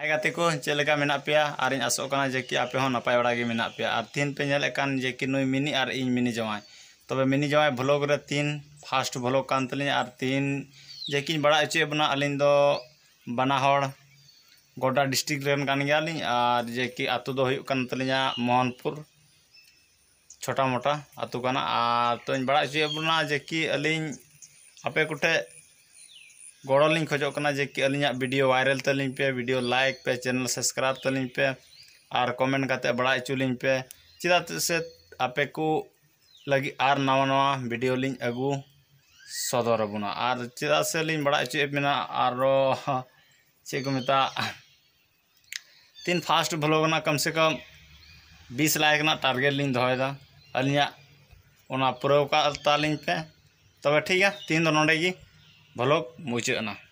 हाय गति को चलका मेना पे और आसोकान आसो जे कि आपे नपाय बड़ा मेना पे और तीन पे नेले कान जे कि नई मिनी और इन मिनी जवाय तब मिनी जवाय ब्लग रे तीन फास्ट ब्लग कान तले और तीन जे कि बड़ा अचे बना अलिन दो बना होड़ गोडा डिस्ट्रिक्ट गली कान गयाली और जे कि आतु मोहनपुर छोटा मोटा आतु और तो इन बड़ा अचे बना जे कि अलिन आपे कुठे गड़ोली खोजना जे कि अली भिडियो वायरल तली पे भिडियो लाइक पे चैनल सब्सक्राइब तली पे और कमेंट करते बड़ा चूली पे चेदा से आपे को लगी आर नवा नवा भिडियो ली अगू सदर अबा और चेदा से लिंक बड़ा चुप मे आरो चेक मेता तीन फास्ट भलोगना कम से कम बीस लाइक टारगेट लिंक दहेदा अली पूरे पे तब ठीक है तीन दो नोगी ब्लॉग मुझे ना